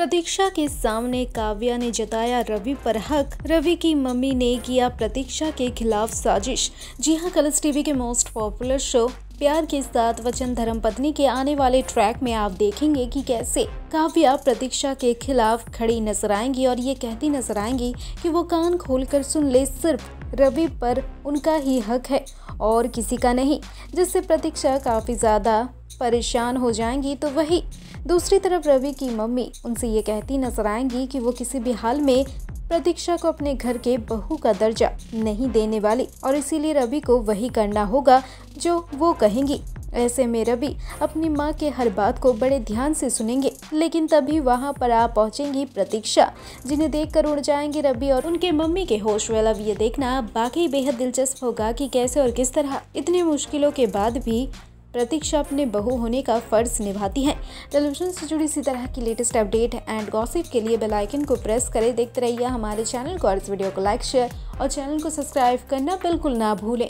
प्रतीक्षा के सामने काव्या ने जताया रवि पर हक रवि की मम्मी ने किया प्रतीक्षा के खिलाफ साजिश जी हाँ कलर्स टीवी के मोस्ट पॉपुलर शो प्यार के साथ वचन धर्म पत्नी के आने वाले ट्रैक में आप देखेंगे कि कैसे काव्या प्रतीक्षा के खिलाफ खड़ी नजर आएंगी और ये कहती नजर आएंगी कि वो कान खोलकर सुन ले सिर्फ रवि पर उनका ही हक है और किसी का नहीं जिससे प्रतीक्षा काफ़ी ज़्यादा परेशान हो जाएंगी तो वही दूसरी तरफ रवि की मम्मी उनसे ये कहती नजर आएंगी कि वो किसी भी हाल में प्रतीक्षा को अपने घर के बहू का दर्जा नहीं देने वाली और इसीलिए रवि को वही करना होगा जो वो कहेंगी ऐसे में रवि अपनी माँ के हर बात को बड़े ध्यान से सुनेंगे लेकिन तभी वहाँ पर आ पहुँचेंगी प्रतीक्षा जिन्हें कर उड़ जाएंगे रवि और उनके मम्मी के होश वेल अब ये देखना बाकी बेहद दिलचस्प होगा कि कैसे और किस तरह इतनी मुश्किलों के बाद भी प्रतीक्षा अपने बहू होने का फ़र्ज निभाती है टेलीविजन से जुड़ी इसी तरह की लेटेस्ट अपडेट एंड गॉसिप के लिए बेल आइकन को प्रेस करें देखते रहिए हमारे चैनल को और इस वीडियो को लाइक शेयर और चैनल को सब्सक्राइब करना बिल्कुल ना भूलें